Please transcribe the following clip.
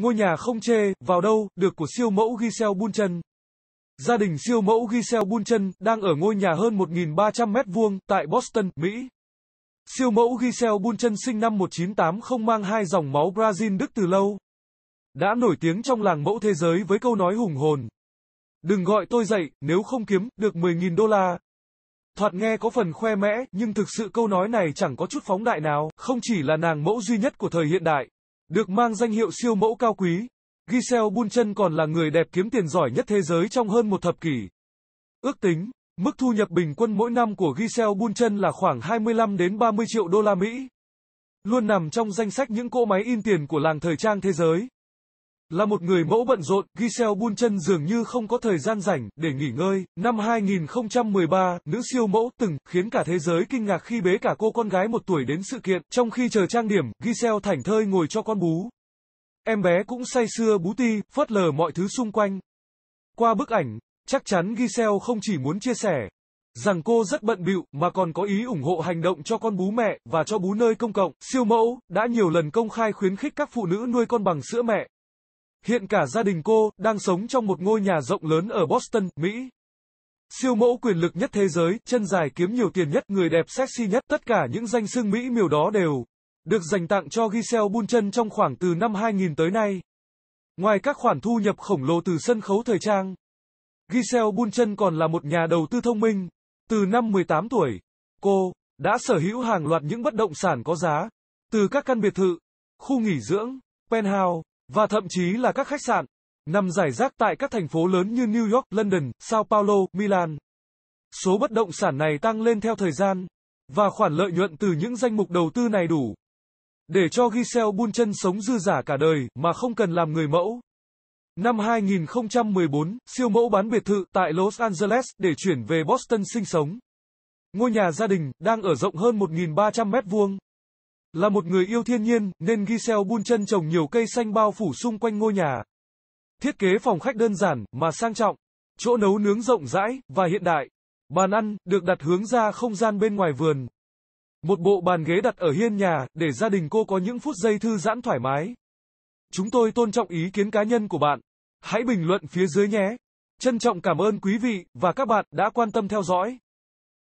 Ngôi nhà không chê, vào đâu, được của siêu mẫu Giselle Bunchen. Gia đình siêu mẫu Giselle Bunchen đang ở ngôi nhà hơn 1.300 m2 tại Boston, Mỹ. Siêu mẫu Giselle Bunchen sinh năm 1980 mang hai dòng máu Brazil Đức từ lâu. Đã nổi tiếng trong làng mẫu thế giới với câu nói hùng hồn. Đừng gọi tôi dậy, nếu không kiếm, được 10.000 đô la. Thoạt nghe có phần khoe mẽ, nhưng thực sự câu nói này chẳng có chút phóng đại nào, không chỉ là nàng mẫu duy nhất của thời hiện đại, được mang danh hiệu siêu mẫu cao quý, Giselle Bunchen còn là người đẹp kiếm tiền giỏi nhất thế giới trong hơn một thập kỷ. Ước tính, mức thu nhập bình quân mỗi năm của Giselle Bunchen là khoảng 25 đến 30 triệu đô la Mỹ. Luôn nằm trong danh sách những cỗ máy in tiền của làng thời trang thế giới. Là một người mẫu bận rộn, Giselle Bunchen dường như không có thời gian rảnh để nghỉ ngơi. Năm 2013, nữ siêu mẫu từng khiến cả thế giới kinh ngạc khi bế cả cô con gái một tuổi đến sự kiện. Trong khi chờ trang điểm, Giselle thảnh thơi ngồi cho con bú. Em bé cũng say sưa bú ti, phớt lờ mọi thứ xung quanh. Qua bức ảnh, chắc chắn Giselle không chỉ muốn chia sẻ rằng cô rất bận bịu mà còn có ý ủng hộ hành động cho con bú mẹ và cho bú nơi công cộng. Siêu mẫu đã nhiều lần công khai khuyến khích các phụ nữ nuôi con bằng sữa mẹ. Hiện cả gia đình cô đang sống trong một ngôi nhà rộng lớn ở Boston, Mỹ. Siêu mẫu quyền lực nhất thế giới, chân dài kiếm nhiều tiền nhất, người đẹp sexy nhất, tất cả những danh xưng Mỹ miều đó đều được dành tặng cho Giselle Bunchen trong khoảng từ năm 2000 tới nay. Ngoài các khoản thu nhập khổng lồ từ sân khấu thời trang, Giselle Bunchen còn là một nhà đầu tư thông minh. Từ năm 18 tuổi, cô đã sở hữu hàng loạt những bất động sản có giá, từ các căn biệt thự, khu nghỉ dưỡng, penthouse, và thậm chí là các khách sạn, nằm giải rác tại các thành phố lớn như New York, London, Sao Paulo, Milan. Số bất động sản này tăng lên theo thời gian, và khoản lợi nhuận từ những danh mục đầu tư này đủ để cho Giselle Bunchen sống dư giả cả đời mà không cần làm người mẫu. Năm 2014, siêu mẫu bán biệt thự tại Los Angeles để chuyển về Boston sinh sống. Ngôi nhà gia đình đang ở rộng hơn 1.300 mét vuông. Là một người yêu thiên nhiên, nên Giselle buôn chân trồng nhiều cây xanh bao phủ xung quanh ngôi nhà. Thiết kế phòng khách đơn giản, mà sang trọng. Chỗ nấu nướng rộng rãi, và hiện đại. Bàn ăn, được đặt hướng ra không gian bên ngoài vườn. Một bộ bàn ghế đặt ở hiên nhà, để gia đình cô có những phút giây thư giãn thoải mái. Chúng tôi tôn trọng ý kiến cá nhân của bạn. Hãy bình luận phía dưới nhé. Trân trọng cảm ơn quý vị và các bạn đã quan tâm theo dõi.